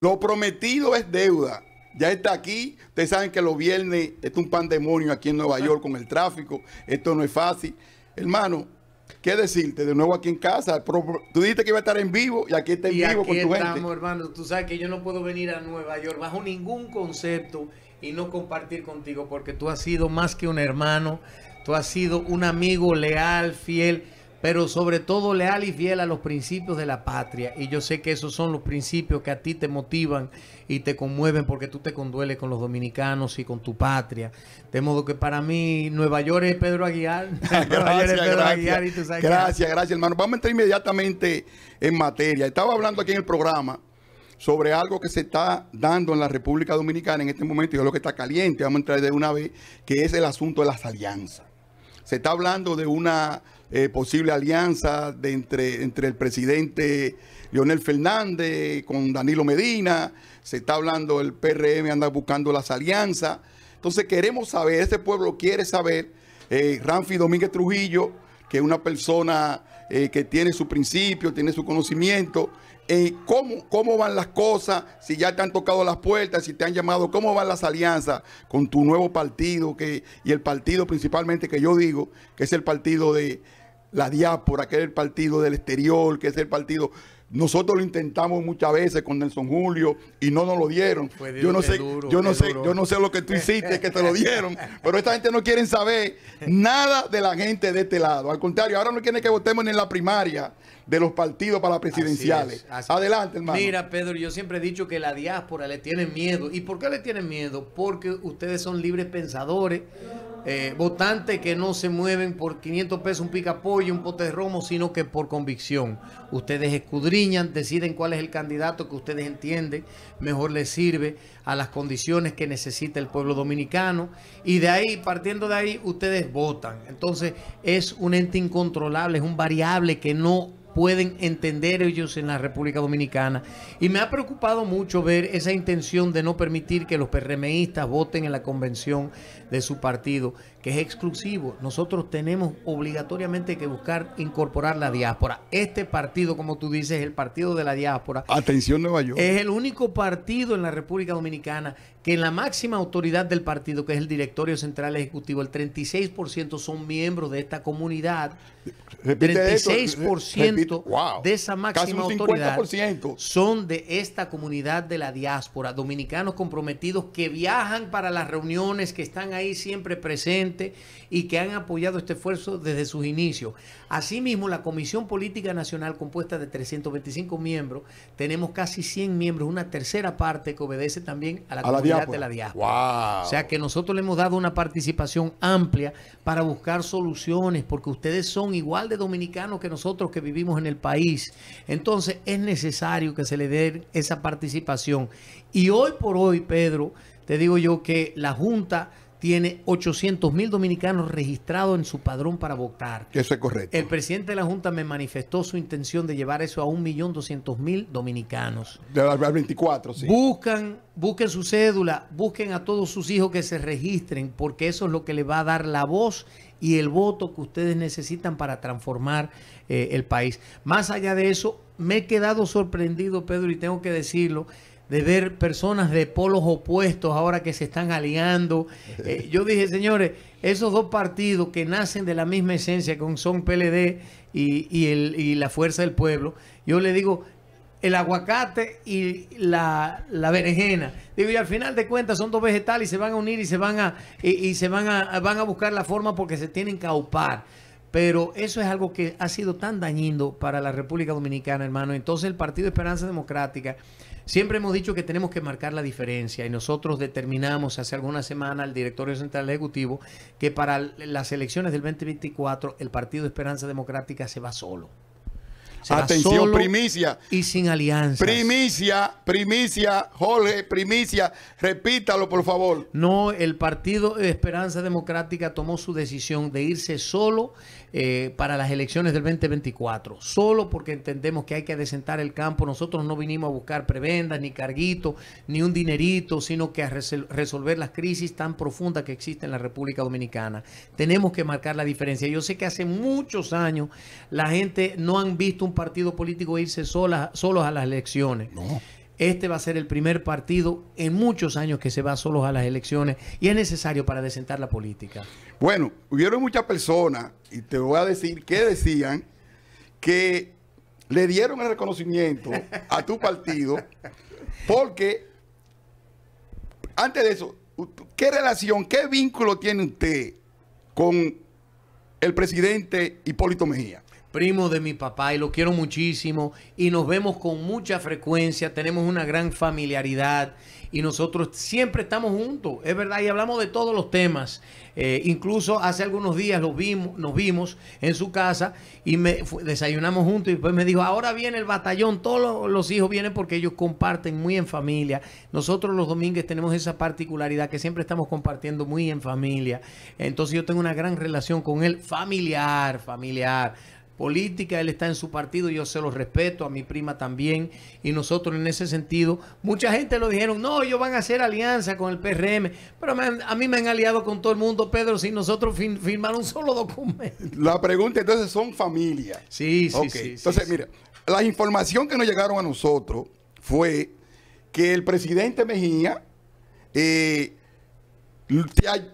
Lo prometido es deuda. Ya está aquí. Ustedes saben que los viernes es un pandemonio aquí en Nueva York con el tráfico. Esto no es fácil. Hermano, ¿qué decirte? De nuevo aquí en casa. Tú dijiste que iba a estar en vivo y aquí está en vivo con tu estamos, hermano. Tú sabes que yo no puedo venir a Nueva York bajo ningún concepto y no compartir contigo porque tú has sido más que un hermano. Tú has sido un amigo leal, fiel pero sobre todo leal y fiel a los principios de la patria. Y yo sé que esos son los principios que a ti te motivan y te conmueven porque tú te condueles con los dominicanos y con tu patria. De modo que para mí Nueva York es Pedro Aguilar. gracias, gracias. gracias, gracias hermano. Vamos a entrar inmediatamente en materia. Estaba hablando aquí en el programa sobre algo que se está dando en la República Dominicana en este momento y es lo que está caliente, vamos a entrar de una vez, que es el asunto de las alianzas. Se está hablando de una eh, posible alianza de entre, entre el presidente Leonel Fernández con Danilo Medina, se está hablando, el PRM anda buscando las alianzas. Entonces queremos saber, este pueblo quiere saber, eh, Ramfi Domínguez Trujillo, que es una persona eh, que tiene su principio, tiene su conocimiento, eh, cómo, cómo van las cosas, si ya te han tocado las puertas, si te han llamado, cómo van las alianzas con tu nuevo partido que, y el partido principalmente que yo digo, que es el partido de la diáspora, que es el partido del exterior, que es el partido nosotros lo intentamos muchas veces con Nelson Julio y no nos lo dieron. yo no sé, yo no sé, yo no sé lo que tú hiciste que te lo dieron, pero esta gente no quiere saber nada de la gente de este lado. Al contrario, ahora no quieren que votemos en la primaria de los partidos para presidenciales. Adelante, hermano. Mira, Pedro, yo siempre he dicho que la diáspora le tiene miedo. ¿Y por qué le tienen miedo? Porque ustedes son libres pensadores, eh, votantes que no se mueven por 500 pesos un pica pollo, un pote de romo, sino que por convicción. Ustedes escudriñan, deciden cuál es el candidato que ustedes entienden mejor les sirve a las condiciones que necesita el pueblo dominicano y de ahí, partiendo de ahí, ustedes votan. Entonces es un ente incontrolable, es un variable que no pueden entender ellos en la República Dominicana. Y me ha preocupado mucho ver esa intención de no permitir que los PRMistas voten en la convención de su partido que es exclusivo, nosotros tenemos obligatoriamente que buscar incorporar la diáspora. Este partido, como tú dices, es el partido de la diáspora. Atención, Nueva York. Es el único partido en la República Dominicana que en la máxima autoridad del partido, que es el Directorio Central Ejecutivo, el 36% son miembros de esta comunidad. 36% de esa máxima autoridad son de esta comunidad de la diáspora, dominicanos comprometidos que viajan para las reuniones, que están ahí siempre presentes y que han apoyado este esfuerzo desde sus inicios. Asimismo, la Comisión Política Nacional, compuesta de 325 miembros, tenemos casi 100 miembros, una tercera parte que obedece también a la comunidad de la diáspora. O sea que nosotros le hemos dado una participación amplia para buscar soluciones, porque ustedes son igual de dominicanos que nosotros que vivimos en el país. Entonces es necesario que se le dé esa participación. Y hoy por hoy, Pedro, te digo yo que la Junta tiene 800 mil dominicanos registrados en su padrón para votar. Eso es correcto. El presidente de la Junta me manifestó su intención de llevar eso a 1.200.000 dominicanos. De las 24, sí. Buscan, busquen su cédula, busquen a todos sus hijos que se registren, porque eso es lo que le va a dar la voz y el voto que ustedes necesitan para transformar eh, el país. Más allá de eso, me he quedado sorprendido, Pedro, y tengo que decirlo de ver personas de polos opuestos ahora que se están aliando. Eh, yo dije, señores, esos dos partidos que nacen de la misma esencia, con son PLD y, y, el, y la Fuerza del Pueblo, yo le digo, el aguacate y la, la, berenjena. Digo, y al final de cuentas son dos vegetales y se van a unir y se van a, y, se van a, van a buscar la forma porque se tienen que aupar. Pero eso es algo que ha sido tan dañino para la República Dominicana, hermano. Entonces el Partido Esperanza Democrática Siempre hemos dicho que tenemos que marcar la diferencia y nosotros determinamos hace algunas semanas al directorio central ejecutivo que para las elecciones del 2024 el Partido Esperanza Democrática se va solo. Atención, primicia. Y sin alianza. Primicia, primicia, Jorge, primicia. Repítalo, por favor. No, el Partido Esperanza Democrática tomó su decisión de irse solo eh, para las elecciones del 2024. Solo porque entendemos que hay que adecentar el campo. Nosotros no vinimos a buscar prebendas, ni carguito, ni un dinerito, sino que a resolver las crisis tan profundas que existen en la República Dominicana. Tenemos que marcar la diferencia. Yo sé que hace muchos años la gente no han visto un partido político e irse sola, solos a las elecciones. Este va a ser el primer partido en muchos años que se va solos a las elecciones y es necesario para desentar la política. Bueno, hubieron muchas personas, y te voy a decir, que decían que le dieron el reconocimiento a tu partido porque, antes de eso, ¿qué relación, qué vínculo tiene usted con el presidente Hipólito Mejía? primo de mi papá y lo quiero muchísimo y nos vemos con mucha frecuencia, tenemos una gran familiaridad y nosotros siempre estamos juntos, es verdad, y hablamos de todos los temas. Eh, incluso hace algunos días lo vimos, nos vimos en su casa y me, desayunamos juntos y después me dijo, ahora viene el batallón, todos los, los, hijos vienen porque ellos comparten muy en familia. Nosotros los domingos tenemos esa particularidad que siempre estamos compartiendo muy en familia. Entonces yo tengo una gran relación con él, familiar, familiar política, él está en su partido, yo se lo respeto, a mi prima también, y nosotros en ese sentido, mucha gente lo dijeron, no, ellos van a hacer alianza con el PRM, pero a mí me han aliado con todo el mundo, Pedro, sin nosotros firmar un solo documento. La pregunta entonces son familias. Sí, sí, Entonces, mira, la información que nos llegaron a nosotros fue que el presidente Mejía, eh,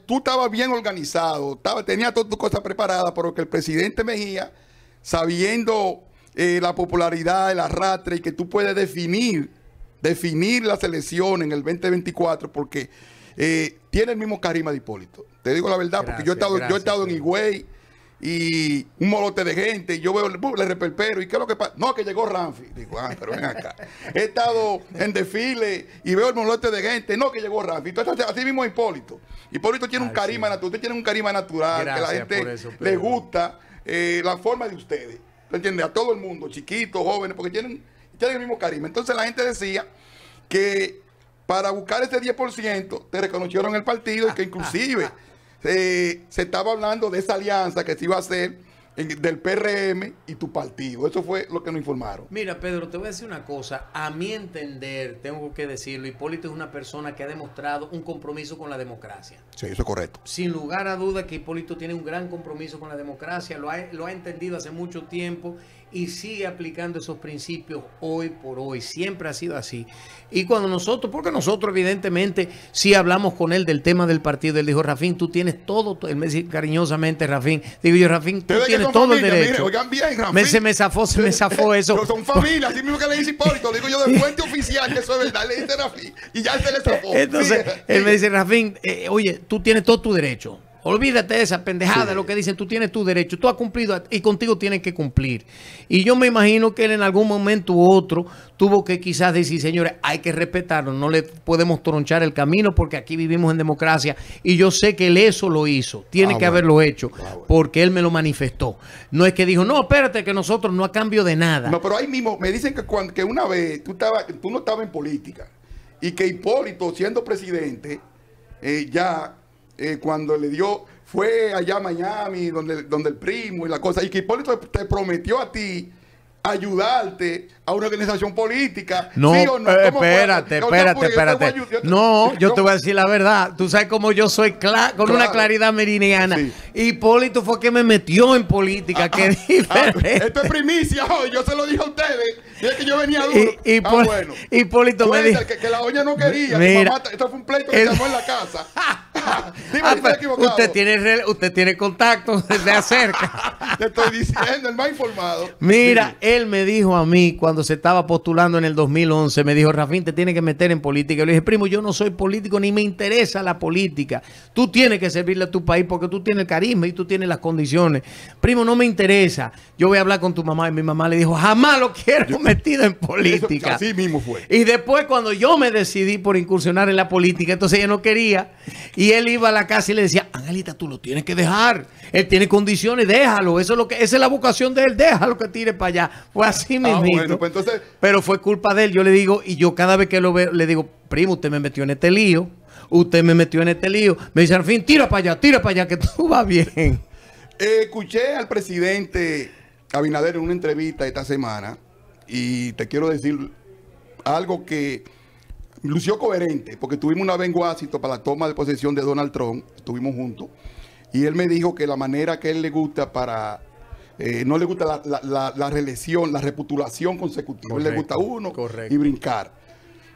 tú estabas bien organizado, estaba, tenía todas tus cosas preparadas, pero que el presidente Mejía sabiendo eh, la popularidad, el arrastre y que tú puedes definir, definir la selección en el 2024 porque eh, tiene el mismo carisma de Hipólito. Te digo la verdad, porque yo he estado, yo he estado en Higüey y un molote de gente, y yo veo el reperpero, y qué es lo que pasa. No, que llegó Ramfi. Digo, ah, pero ven acá. He estado en desfile y veo el molote de gente. No, que llegó Ramfi. así mismo Hipólito. Hipólito tiene un carisma natural, usted tiene un carisma natural, que la gente le gusta. Eh, la forma de ustedes. lo entiende A todo el mundo, chiquitos, jóvenes, porque tienen, el mismo carisma. Entonces la gente decía que para buscar ese 10% te reconocieron el partido y que inclusive eh, se estaba hablando de esa alianza que se iba a hacer del PRM y tu partido. Eso fue lo que nos informaron. Mira, Pedro, te voy a decir una cosa. A mi entender, tengo que decirlo, Hipólito es una persona que ha demostrado un compromiso con la democracia. Sí, eso es correcto. Sin lugar a duda que Hipólito tiene un gran compromiso con la democracia, lo lo ha entendido hace mucho tiempo y sigue aplicando esos principios hoy por hoy. Siempre ha sido así. Y cuando nosotros, porque nosotros evidentemente si hablamos con él del tema del partido, él dijo, Rafín, tú tienes todo, él me dice cariñosamente, Rafín, digo yo, Rafín, tú tienes todo el derecho. oigan bien, Me, se me zafó, se me zafó eso. Pero son familias, así mismo que le dice Hipólito, digo yo de fuente oficial, que eso es verdad, le dice Rafín, y ya se le zafó. Entonces, él me dice, Rafín, eh, oye, tú tienes todo tu derecho Olvídate de esa pendejada, de lo que dicen, tú tienes tu derecho, tú has cumplido y contigo tienen que cumplir. Y yo me imagino que él en algún momento u otro tuvo que quizás decir, señores, hay que respetarlo, no le podemos tronchar el camino porque aquí vivimos en democracia y yo sé que él eso lo hizo, tiene ah, que haberlo hecho ah, porque él me lo manifestó. No es que dijo, no, espérate que nosotros no a cambio de nada. No, pero ahí mismo me dicen que, una vez tú, no estabas en política y que Hipólito siendo presidente eh, ya eh, cuando le dio, fue allá a Miami, donde, donde el primo y la cosa, y que Hipólito te prometió a ti ayudarte a una organización política. No, eh, espérate, espérate, espérate. no, yo te voy a decir la verdad. Tú sabes cómo yo soy con una claridad merineana Hipólito fue que me metió en política. Qué ah, que ah, ah, esto es primicia hoy. Yo se lo dije a ustedes. que yo venía duro. Y, bueno. Hipólito me dijo. Que, la olla no quería. esto fue un pleito que se llamó en la casa. Dime ah, Usted tiene, usted tiene contacto desde acerca. Te estoy diciendo, el más informado. Mira, él me dijo a mí cuando se estaba postulando en el 2011, me dijo, Rafín, te tiene que meter en política. Yo le dije, primo, yo no soy político ni me interesa la política. Tú tienes que servirle a tu país porque tú tienes el carisma y tú tienes las condiciones. Primo, no me interesa. Yo voy a hablar con tu mamá. Y mi mamá le dijo, jamás lo quiero metido en política. así mismo fue. Y después cuando yo me decidí por incursionar en la política, entonces ella no quería. Y él iba a la casa y le decía, Angelita, tú lo tienes que dejar. Él tiene condiciones, déjalo. Eso es lo que, esa es la vocación de él, déjalo que tire para allá. Fue así ah, mismo. Pues, Pero fue culpa de él. Yo le digo, y yo cada vez que lo veo, le digo, primo, usted me metió en este lío. Usted me metió en este lío. Me dice, al fin, tira para allá, tira para allá, que tú vas bien. escuché al presidente Abinader en una entrevista esta semana y te quiero decir algo que lució coherente, porque tuvimos una venguacito para la toma de posesión de Donald Trump, estuvimos juntos, y él me dijo que la manera que él le gusta para... Eh, no le gusta la, la, reelección, la reputulación consecutiva, él le gusta uno y brincar.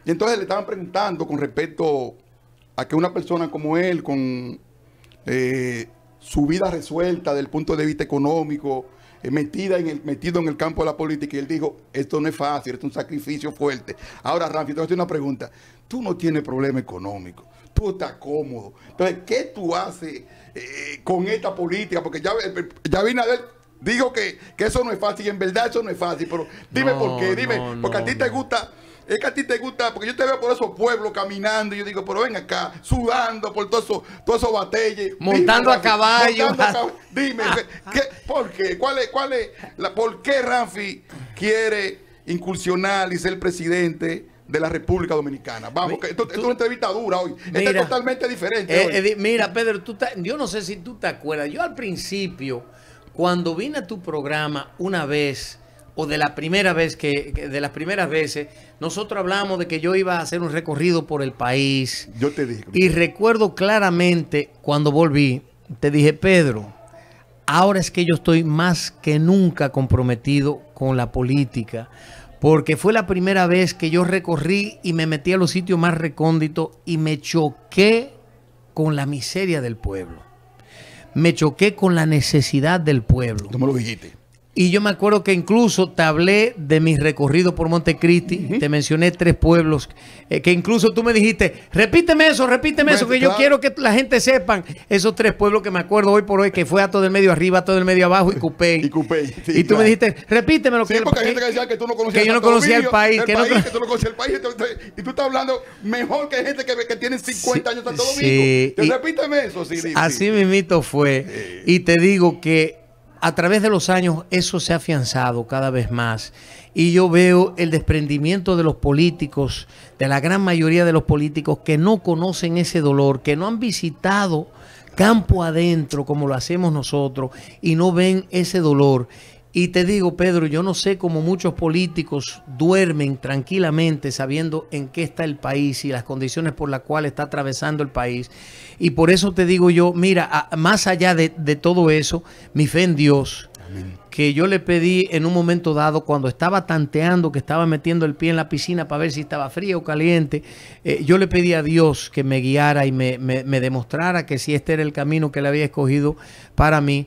Y entonces le estaban preguntando con respecto a que una persona como él, con eh, su vida resuelta del punto de vista económico, eh, metida metido en el campo de la política y él dijo, esto no es fácil, esto es un sacrificio fuerte. Ahora, Rafi, te voy a hacer una pregunta. Tú no tienes problema económico, tú estás cómodo. Entonces, ¿qué tú haces eh, con esta política? Porque ya, eh, ya dijo que, eso no es fácil y en verdad eso no es fácil, pero dime por qué, dime, porque a ti te gusta es que a ti te gusta, porque yo te veo por esos pueblos caminando, y yo digo, pero ven acá, sudando por todos esos todo eso batalles. Montando a caballo. Montando dime, ¿qué, ¿por ¿Cuál es, cuál es la, ¿Por qué Rafi quiere incursionar y ser presidente? de la República Dominicana. Vamos, que esto, es una entrevista dura hoy. Esto Está totalmente diferente. Eh, eh, mira, Pedro, tú yo no sé si tú te acuerdas. Yo al principio, cuando vine a tu programa una vez, o de la primera vez que, de las primeras veces, nosotros hablamos de que yo iba a hacer un recorrido por el país. Yo te dije. Y recuerdo claramente cuando volví, te dije, Pedro, ahora es que yo estoy más que nunca comprometido con la política, porque fue la primera vez que yo recorrí y me metí a los sitios más recónditos y me choqué con la miseria del pueblo. Me choqué con la necesidad del pueblo. me lo dijiste? Y yo me acuerdo que incluso te hablé de mis recorridos por Montecristi, te mencioné tres pueblos, eh, que incluso tú me dijiste, repíteme eso, repíteme eso, que yo quiero que la gente sepan esos tres pueblos que me acuerdo hoy por hoy, que fue a todo el medio arriba, a todo el medio abajo y Coupé, y y tú me dijiste, repíteme lo sí, que... porque hay gente que decía que tú no conocías que yo no conocía el país. que, no... conocía el país. Y tú estás hablando mejor que gente que, que tiene 50 años repíteme eso, sí. Así mismo fue. Y te digo que a través de los años eso se ha afianzado cada vez más y yo veo el desprendimiento de los políticos, de la gran mayoría de los políticos que no conocen ese dolor, que no han visitado campo adentro como lo hacemos nosotros y no ven ese dolor y te digo, Pedro, yo no sé cómo muchos políticos duermen tranquilamente sabiendo en qué está el país y las condiciones por las cuales está atravesando el país. Y por eso te digo yo, mira, más allá de, todo eso, mi fe en Dios, que yo le pedí en un momento dado, cuando estaba tanteando, que estaba metiendo el pie en la piscina para ver si estaba frío o caliente, eh, yo le pedí a Dios que me guiara y me, me demostrara que si este era el camino que le había escogido para mí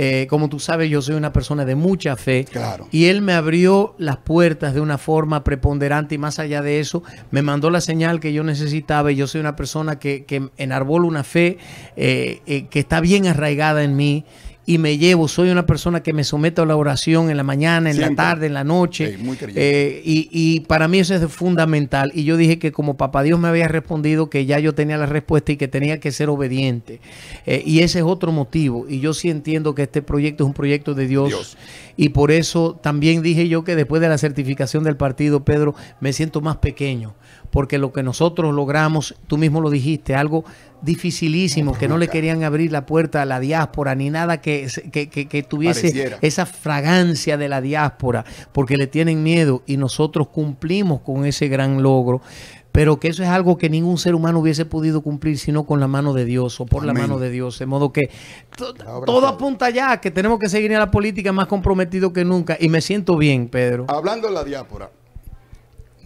eh, como tú sabes, yo soy una persona de mucha fe. Y él me abrió las puertas de una forma preponderante y más allá de eso, me mandó la señal que yo necesitaba. Y yo soy una persona que, que enarbola una fe eh, eh, que está bien arraigada en mí y me llevo. Soy una persona que me someto a la oración en la mañana, en la tarde, en la noche. Eh, y, para mí eso es fundamental. Y yo dije que como papá Dios me había respondido que ya yo tenía la respuesta y que tenía que ser obediente. Eh, y ese es otro motivo. Y yo sí entiendo que este proyecto es un proyecto de Dios. Y por eso también dije yo que después de la certificación del partido, Pedro, me siento más pequeño porque lo que nosotros logramos, tú mismo lo dijiste, algo dificilísimo, que no le querían abrir la puerta a la diáspora, ni nada que, tuviese esa fragancia de la diáspora, porque le tienen miedo y nosotros cumplimos con ese gran logro pero que eso es algo que ningún ser humano hubiese podido cumplir sino con la mano de Dios o por la mano de Dios. De modo que todo apunta ya que tenemos que seguir en la política más comprometido que nunca y me siento bien, Pedro. Hablando de la diáspora,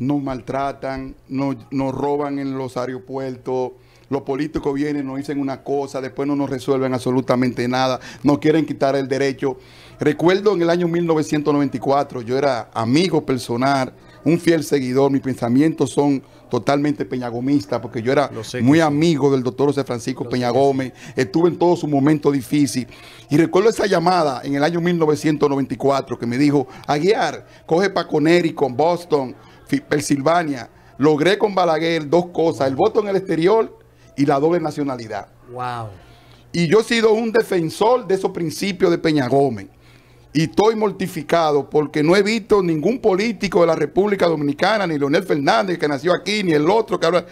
nos maltratan, nos, roban en los aeropuertos, los políticos vienen, nos dicen una cosa, después no nos resuelven absolutamente nada, no quieren quitar el derecho. Recuerdo en el año 1994, yo era amigo personal, un fiel seguidor, mis pensamientos son totalmente peñagomistas, porque yo era muy amigo del doctor José Francisco Peña Gómez, estuve en todo su momento difíciles Y recuerdo esa llamada en el año 1994 que me dijo, Aguiar, coge para con Boston, Pensilvania, logré con Balaguer dos cosas, el voto en el exterior y la doble nacionalidad. Wow. Y yo he sido un defensor de esos principios de Peña Gómez. Y estoy mortificado porque no he visto ningún político de la República Dominicana, ni Leonel Fernández que nació aquí, ni el otro que habla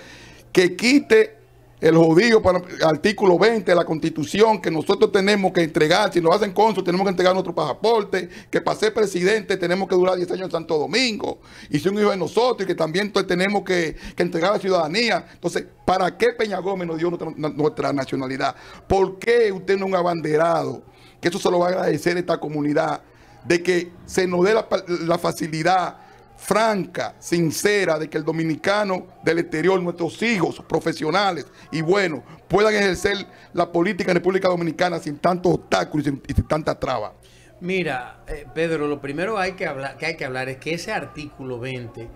que quite el judío, para, artículo 20 de la Constitución, que nosotros tenemos que entregar, si nos hacen consul tenemos que entregar nuestro pasaporte, que para ser presidente tenemos que durar 10 años en Santo Domingo, y si un hijo de nosotros, y que también tenemos que, entregar la ciudadanía. Entonces, ¿para qué Peña Gómez nos dio nuestra, nacionalidad? ¿Por qué usted no es un abanderado? Que eso se lo va a agradecer esta comunidad, de que se nos dé la facilidad franca, sincera, de que el dominicano del exterior, nuestros hijos profesionales y buenos, puedan ejercer la política en República Dominicana sin tantos obstáculos y sin, tanta traba. Mira, eh, Pedro, lo primero hay que, que hay que hablar es que ese artículo 20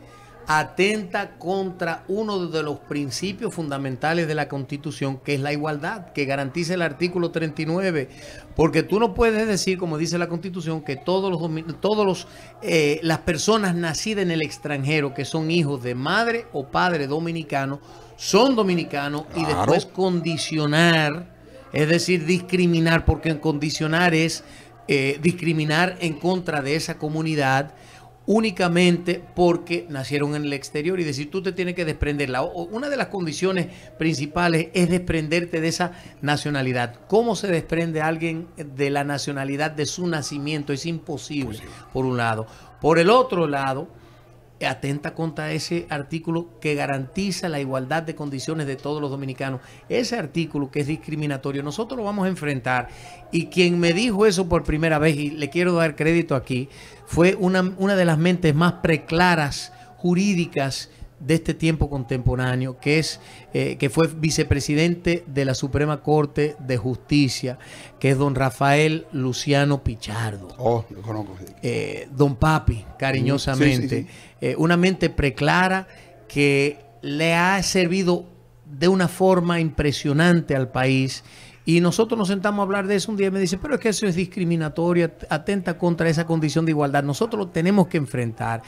atenta contra uno de los principios fundamentales de la Constitución, que es la igualdad, que garantiza el artículo 39, porque tú no puedes decir, como dice la Constitución, que todos los, todos los eh, las personas nacidas en el extranjero que son hijos de madre o padre dominicano son dominicanos y después condicionar, es decir, discriminar, porque condicionar es eh, discriminar en contra de esa comunidad únicamente porque nacieron en el exterior. Y decir, tú te tienes que desprender. una de las condiciones principales es desprenderte de esa nacionalidad. ¿Cómo se desprende alguien de la nacionalidad de su nacimiento? Es imposible, por un lado. Por el otro lado, atenta contra ese artículo que garantiza la igualdad de condiciones de todos los dominicanos. Ese artículo que es discriminatorio, nosotros lo vamos a enfrentar. Y quien me dijo eso por primera vez, y le quiero dar crédito aquí, fue una, de las mentes más preclaras jurídicas de este tiempo contemporáneo, que, es, eh, que fue vicepresidente de la Suprema Corte de Justicia, que es don Rafael Luciano Pichardo. Oh, lo conozco. Eh, don Papi, cariñosamente. Eh, una mente preclara que le ha servido de una forma impresionante al país. Y nosotros nos sentamos a hablar de eso un día me dice, pero es que eso es discriminatorio, atenta contra esa condición de igualdad. Nosotros lo tenemos que enfrentar.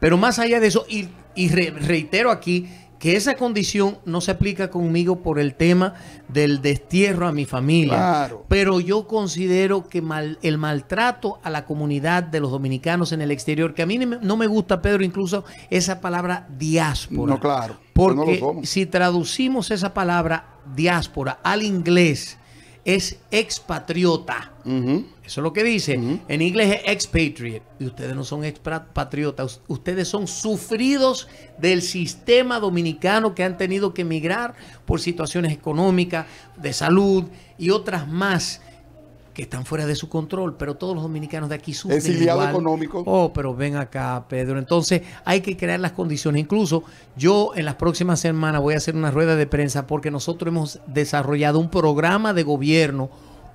Pero más allá de eso, y y reitero aquí que esa condición no se aplica conmigo por el tema del destierro a mi familia. Pero yo considero que el maltrato a la comunidad de los dominicanos en el exterior, que a mí no me gusta, Pedro, incluso esa palabra diáspora. No, claro. Pues Porque si traducimos esa palabra diáspora al inglés, es expatriota. Eso es lo que dice. En inglés es expatriate. Y ustedes no son expatriotas. Ustedes son sufridos del sistema dominicano que han tenido que emigrar por situaciones económicas, de salud y otras más que están fuera de su control, pero todos los dominicanos de aquí sufren igual. Oh, pero ven acá, Pedro. Entonces hay que crear las condiciones. Incluso yo en las próximas semanas voy a hacer una rueda de prensa porque nosotros hemos desarrollado un programa de gobierno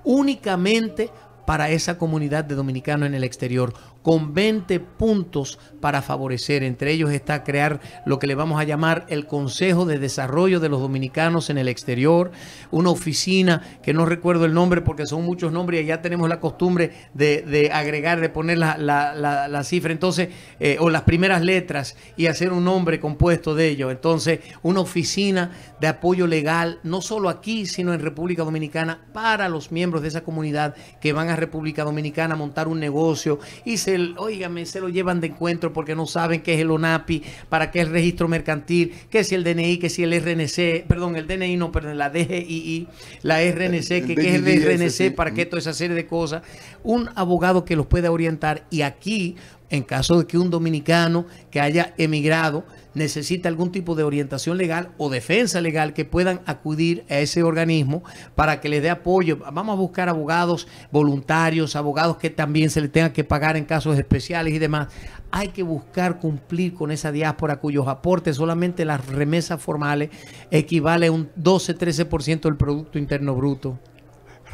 únicamente para esa comunidad de dominicanos en el exterior con 20 puntos para favorecer. Entre ellos está crear lo que le vamos a llamar el Consejo de Desarrollo de los Dominicanos en el exterior, una oficina que no recuerdo el nombre porque son muchos nombres y ya tenemos la costumbre de, agregar, de poner la, cifra entonces eh, o las primeras letras y hacer un nombre compuesto de ello. Entonces, una oficina de apoyo legal, no solo aquí, sino en República Dominicana, para los miembros de esa comunidad que van a República Dominicana a montar un negocio y se óigame se lo llevan de encuentro porque no saben qué es el ONAPI, para qué es el registro mercantil, qué es el DNI, qué es el RNC, perdón, el DNI no, perdón, la DGI, la RNC, qué es el RNC, para qué toda esa serie de cosas. Un abogado que los pueda orientar y aquí en caso de que un dominicano que haya emigrado necesite algún tipo de orientación legal o defensa legal que puedan acudir a ese organismo para que les dé apoyo. Vamos a buscar abogados voluntarios, abogados que también se les tenga que pagar en casos especiales y demás. Hay que buscar cumplir con esa diáspora cuyos aportes solamente las remesas formales equivale a un 12-13% del Producto Interno Bruto.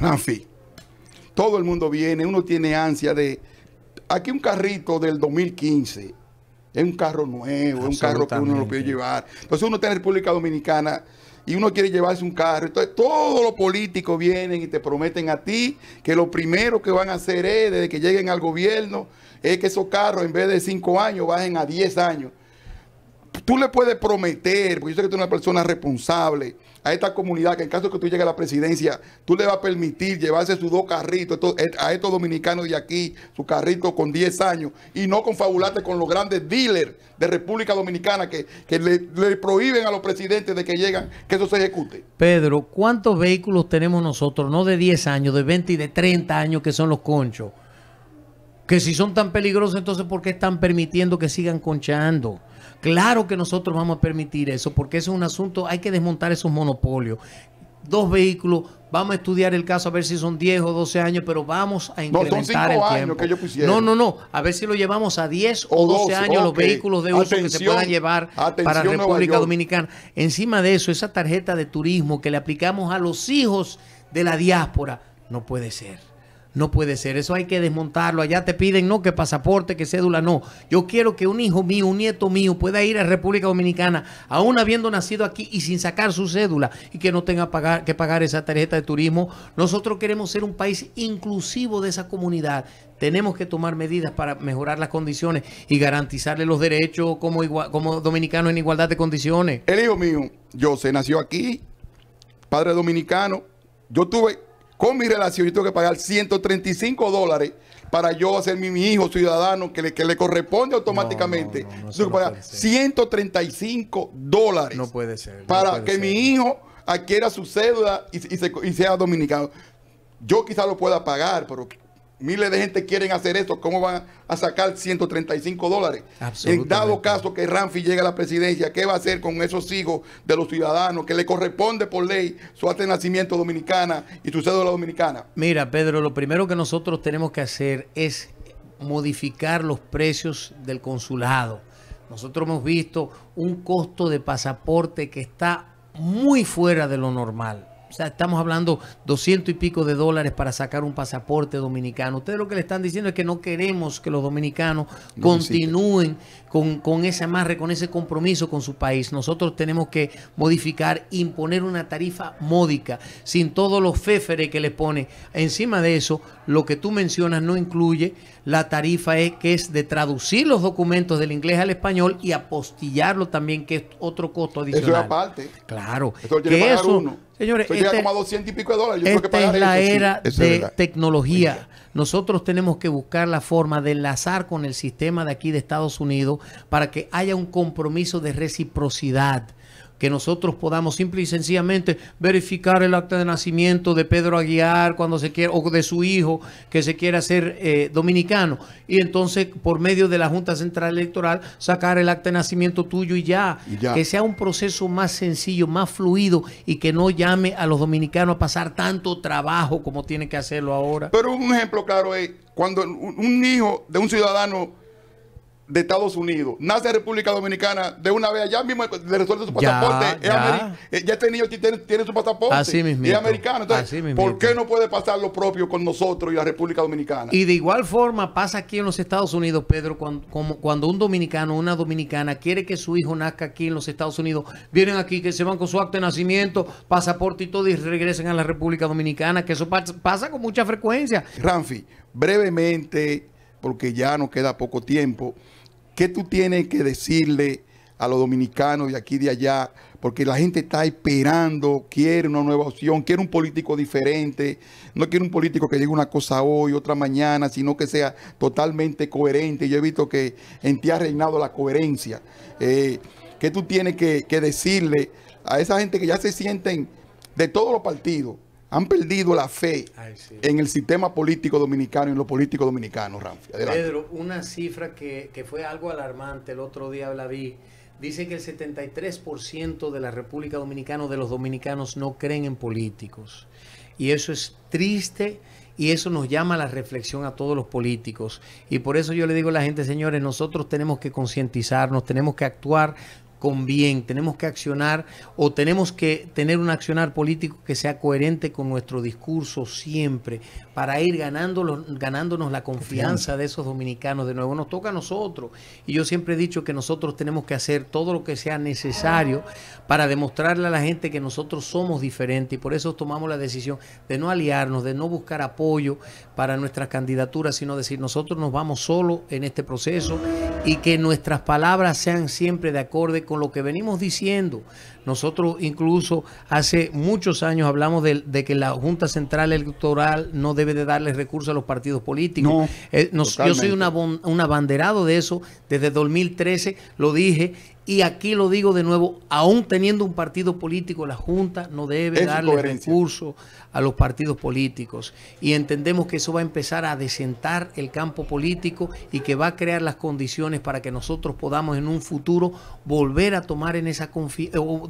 Rafi, todo el mundo viene, uno tiene ansia de aquí un carrito del 2015 es un carro nuevo, es un carro que uno lo puede llevar. Entonces uno está en República Dominicana y uno quiere llevarse un carro. Entonces todos los políticos vienen y te prometen a ti que lo primero que van a hacer es, desde que lleguen al gobierno, es que esos carros en vez de 5 años bajen a 10 años tú le puedes prometer, porque yo sé que tú eres una persona responsable a esta comunidad, que en caso de que tú llegues a la presidencia, tú le vas a permitir llevarse sus dos carritos eh, a estos dominicanos de aquí, su carrito con 10 años, y no confabularte con los grandes dealers de República Dominicana que, le, prohíben a los presidentes de que llegan, que eso se ejecute. Pedro, ¿cuántos vehículos tenemos nosotros, no de 10 años, de 20 y de 30 años, que son los conchos? Que si son tan peligrosos, entonces, ¿por qué están permitiendo que sigan conchando? Claro que nosotros vamos a permitir eso, porque eso es un asunto, hay que desmontar esos monopolios. Dos vehículos, vamos a estudiar el caso a ver si son 10 o 12 años, pero vamos a incrementar no, el tiempo. no, no, no, a ver si lo llevamos a 10 o 12, años los vehículos de uso que se puedan llevar para República Dominicana. Encima de eso, esa tarjeta de turismo que le aplicamos a los hijos de la diáspora, no puede ser. No puede ser, eso hay que desmontarlo. Allá te piden no que pasaporte, que cédula, no. Yo quiero que un hijo mío, un nieto mío pueda ir a República Dominicana, aún habiendo nacido aquí y sin sacar su cédula y que no tenga que pagar esa tarjeta de turismo. Nosotros queremos ser un país inclusivo de esa comunidad. Tenemos que tomar medidas para mejorar las condiciones y garantizarle los derechos como, como dominicanos en igualdad de condiciones. El hijo mío, yo se nació aquí, padre dominicano. Yo tuve con mi relación yo tengo que pagar 135 dólares para yo hacer mi, hijo ciudadano que le, corresponde automáticamente. No, 135 dólares. No puede ser. Para que mi hijo adquiera su cédula y, sea dominicano. Yo quizá lo pueda pagar, pero Miles de gente quieren hacer esto. ¿Cómo van a sacar 135 dólares? En dado caso que Ramfi llegue a la presidencia, ¿qué va a hacer con esos hijos de los ciudadanos que le corresponde por ley su acta nacimiento dominicana y su cédula dominicana? Mira, Pedro, lo primero que nosotros tenemos que hacer es modificar los precios del consulado. Nosotros hemos visto un costo de pasaporte que está muy fuera de lo normal. O sea, estamos hablando 200 y pico de dólares para sacar un pasaporte dominicano. Ustedes lo que le están diciendo es que no queremos que los dominicanos continúen con, con amarre, con ese compromiso con su país. Nosotros tenemos que modificar, imponer una tarifa módica, sin todos los féferes que le pone. Encima de eso, lo que tú mencionas no incluye la tarifa es eh, que es de traducir los documentos del inglés al español y apostillarlo también, que es otro costo adicional. Eso es aparte. Claro. Eso que eso, uno Señores, de es la era de tecnología. Nosotros tenemos que buscar la forma de enlazar con el sistema de aquí de Estados Unidos para que haya un compromiso de reciprocidad que nosotros podamos simple y sencillamente verificar el acta de nacimiento de Pedro Aguiar cuando se quiere o de su hijo que se quiera ser eh, dominicano. Y entonces, por medio de la Junta Central Electoral, sacar el acta de nacimiento tuyo y ya. ya. Que sea un proceso más sencillo, más fluido y que no llame a los dominicanos a pasar tanto trabajo como tienen que hacerlo ahora. Pero un ejemplo claro es cuando un hijo de un ciudadano de Estados Unidos, nace en República Dominicana, de una vez allá mismo le resuelve su pasaporte. Ya, eh, ya. este niño tiene, tiene su pasaporte. Así es americano. Entonces, ¿por qué no puede pasar lo propio con nosotros y la República Dominicana? Y de igual forma pasa aquí en los Estados Unidos, Pedro, cuando, un dominicano una dominicana quiere que su hijo nazca aquí en los Estados Unidos, vienen aquí, que se van con su acto de nacimiento, pasaporte y todo, y regresen a la República Dominicana, que eso pasa, pasa con mucha frecuencia. Ramfi, brevemente, porque ya nos queda poco tiempo. ¿Qué tú tienes que decirle a los dominicanos de aquí y de allá? Porque la gente está esperando, quiere una nueva opción, quiere un político diferente. No quiere un político que diga una cosa hoy, otra mañana, sino que sea totalmente coherente. Yo he visto que en ti ha reinado la coherencia. Eh, ¿Qué tú tienes que, que decirle a esa gente que ya se sienten de todos los partidos? han perdido la fe en el sistema político dominicano y en los políticos dominicanos, Ramfi. Pedro, una cifra que, que, fue algo alarmante, el otro día la vi, dice que el 73% de la República Dominicana, de los dominicanos, no creen en políticos. Y eso es triste y eso nos llama a la reflexión a todos los políticos. Y por eso yo le digo a la gente, señores, nosotros tenemos que concientizarnos, tenemos que actuar con bien, tenemos que accionar o tenemos que tener un accionar político que sea coherente con nuestro discurso siempre, para ir ganándonos, la confianza de esos dominicanos. De nuevo, nos toca a nosotros. Y yo siempre he dicho que nosotros tenemos que hacer todo lo que sea necesario para demostrarle a la gente que nosotros somos diferentes. Y por eso tomamos la decisión de no aliarnos, de no buscar apoyo para nuestras candidaturas, sino decir nosotros nos vamos solo en este proceso y que nuestras palabras sean siempre de acorde con lo que venimos diciendo. Nosotros incluso hace muchos años hablamos de, que la Junta Central Electoral no debe de darle recursos a los partidos políticos. Eh, yo soy un abanderado de eso desde 2013, lo dije, y aquí lo digo de nuevo, aún teniendo un partido político, la Junta no debe darle recurso recursos a los partidos políticos. Y entendemos que eso va a empezar a desentar el campo político y que va a crear las condiciones para que nosotros podamos en un futuro volver a tomar, en esa,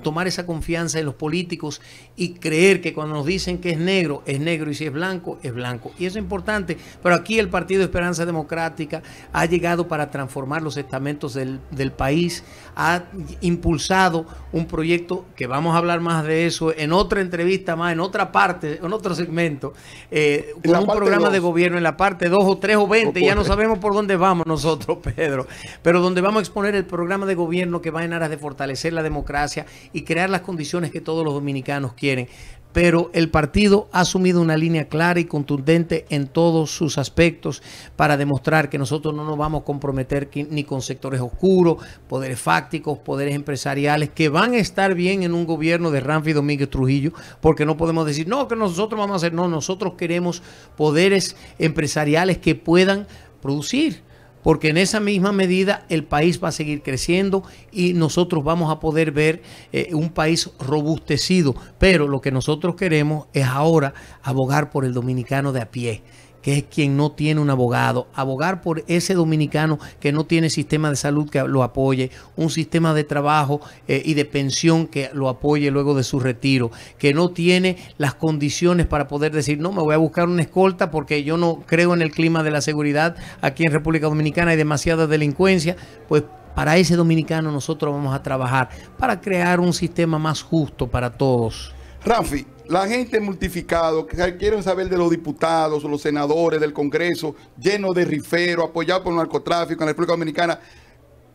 tomar esa confianza en los políticos y creer que cuando nos dicen que es negro, es negro y si es blanco, es blanco. Y eso es importante. Pero aquí el Partido Esperanza Democrática ha llegado para transformar los estamentos del, del país. A ha impulsado un proyecto que vamos a hablar más de eso en otra entrevista más, en otra parte, en otro segmento, eh, un programa de gobierno en la parte 2 o 3 o 20, ya no sabemos por dónde vamos nosotros, Pedro, pero donde vamos a exponer el programa de gobierno que va en aras de fortalecer la democracia y crear las condiciones que todos los dominicanos quieren pero el partido ha asumido una línea clara y contundente en todos sus aspectos para demostrar que nosotros no nos vamos a comprometer ni con sectores oscuros, poderes fácticos, poderes empresariales, que van a estar bien en un gobierno de Ramfi Domínguez Trujillo, porque no podemos decir, no, que nosotros vamos a hacer, no, nosotros queremos poderes empresariales que puedan producir porque en esa misma medida el país va a seguir creciendo y nosotros vamos a poder ver eh, un país robustecido. Pero lo que nosotros queremos es ahora abogar por el dominicano de a pie que es quien no tiene un abogado, abogar por ese dominicano que no tiene sistema de salud que lo apoye, un sistema de trabajo eh, y de pensión que lo apoye luego de su retiro, que no tiene las condiciones para poder decir, no, me voy a buscar una escolta porque yo no creo en el clima de la seguridad aquí en República Dominicana, hay demasiada delincuencia, pues para ese dominicano nosotros vamos a trabajar para crear un sistema más justo para todos. Rafi, la gente multiplicado, que quieren saber de los diputados, los senadores, del Congreso, lleno de riferos, apoyado por el narcotráfico en la República Dominicana.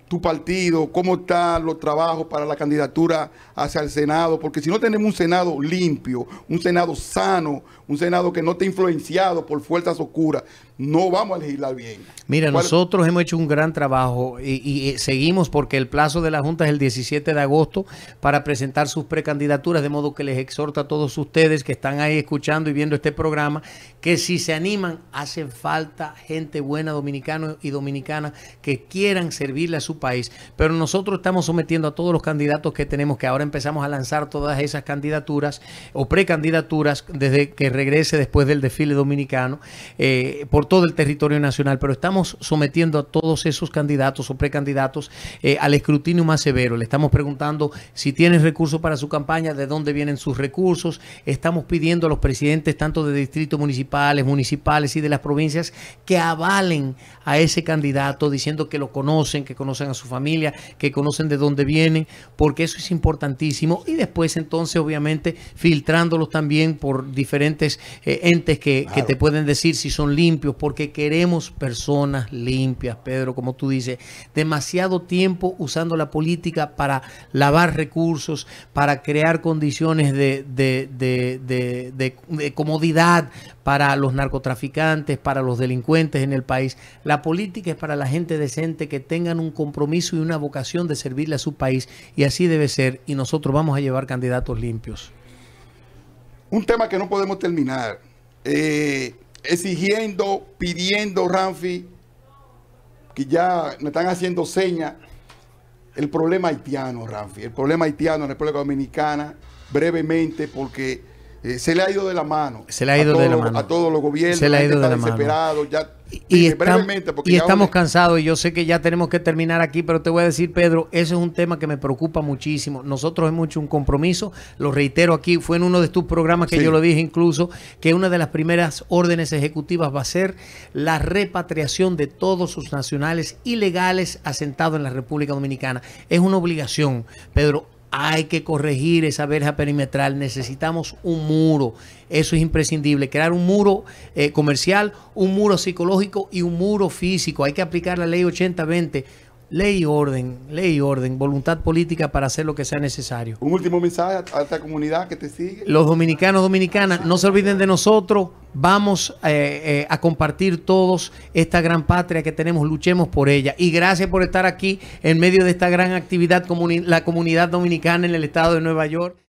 Tu partido, cómo están los trabajos para la candidatura hacia el Senado, porque si no tenemos un Senado limpio, un Senado sano, un Senado que no está influenciado por fuerzas oscuras, no vamos a legislar bien. Mira, nosotros hemos hecho un gran trabajo y, eh, seguimos porque el plazo de la Junta es el 17 de agosto para presentar sus precandidaturas, de modo que les exhorto a todos ustedes que están ahí escuchando y viendo este programa, que si se animan, hacen falta gente buena dominicana y dominicana que quieran servirle a su país. Pero nosotros estamos sometiendo a todos los candidatos que tenemos, que ahora empezamos a lanzar todas esas candidaturas o precandidaturas desde que regrese después del desfile dominicano eh, por todo el territorio nacional, pero estamos sometiendo a todos esos candidatos o precandidatos eh, al escrutinio más severo. Le estamos preguntando si tienen recursos para su campaña, de dónde vienen sus recursos. Estamos pidiendo a los presidentes, tanto de distritos municipales, municipales y de las provincias, que avalen a ese candidato diciendo que lo conocen, que conocen a su familia, que conocen de dónde vienen, porque eso es importantísimo. Y después entonces, obviamente, filtrándolos también por diferentes eh, entes que, te pueden decir si son limpios, porque queremos personas limpias, Pedro, como tú dices. Demasiado tiempo usando la política para lavar recursos, para crear condiciones de, de comodidad para los narcotraficantes, para los delincuentes en el país. La política es para la gente decente que tengan un compromiso y una vocación de servirle a su país y así debe ser y nosotros vamos a llevar candidatos limpios. Un tema que no podemos terminar. Eh, exigiendo, pidiendo, Ramfi, que ya me están haciendo señas, el problema haitiano, Ramfi, el problema haitiano en República Dominicana, brevemente, porque eh, se le ha ido de la mano. Se le ha ido de la mano. a todos los gobiernos. Se le ha ido de la mano. y, eh, estamos cansados. Y yo sé que ya tenemos que terminar aquí, pero te voy a decir, Pedro, Ese es un tema que me preocupa muchísimo. Nosotros hemos hecho un compromiso. Lo reitero aquí. Fue en uno de tus programas que yo lo dije incluso, que una de las primeras órdenes ejecutivas va a ser la repatriación de todos sus nacionales ilegales asentados en la República Dominicana. Es una obligación, Pedro hay que corregir esa verja perimetral, necesitamos un muro, eso es imprescindible, crear un muro eh, comercial, un muro psicológico y un muro físico, hay que aplicar la ley 8020 ley y orden, ley y orden, voluntad política para hacer lo que sea necesario. Un último mensaje a esta comunidad que te sigue. Los dominicanos, dominicanas, no se olviden de nosotros, vamos eh, eh, a compartir todos esta gran patria que tenemos, luchemos por ella. Y gracias por estar aquí en medio de esta gran actividad, la comunidad dominicana en el estado de Nueva York.